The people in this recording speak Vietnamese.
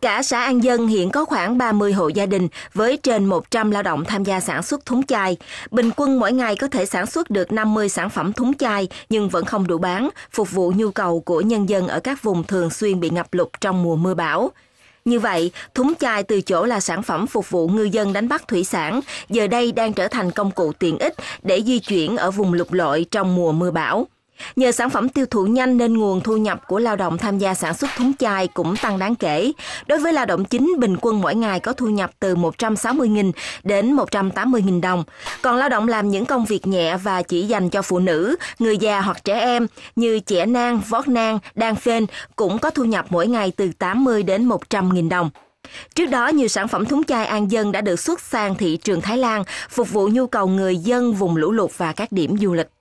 Cả xã An Dân hiện có khoảng 30 hộ gia đình với trên 100 lao động tham gia sản xuất thúng chai. Bình quân mỗi ngày có thể sản xuất được 50 sản phẩm thúng chai nhưng vẫn không đủ bán, phục vụ nhu cầu của nhân dân ở các vùng thường xuyên bị ngập lụt trong mùa mưa bão. Như vậy, thúng chai từ chỗ là sản phẩm phục vụ ngư dân đánh bắt thủy sản, giờ đây đang trở thành công cụ tiện ích để di chuyển ở vùng lục lội trong mùa mưa bão. Nhờ sản phẩm tiêu thụ nhanh nên nguồn thu nhập của lao động tham gia sản xuất thúng chai cũng tăng đáng kể. Đối với lao động chính, bình quân mỗi ngày có thu nhập từ 160.000 đến 180.000 đồng. Còn lao động làm những công việc nhẹ và chỉ dành cho phụ nữ, người già hoặc trẻ em như trẻ nang, vót nang, đan phên cũng có thu nhập mỗi ngày từ 80 đến 100.000 đồng. Trước đó, nhiều sản phẩm thúng chai an dân đã được xuất sang thị trường Thái Lan, phục vụ nhu cầu người dân vùng lũ lụt và các điểm du lịch.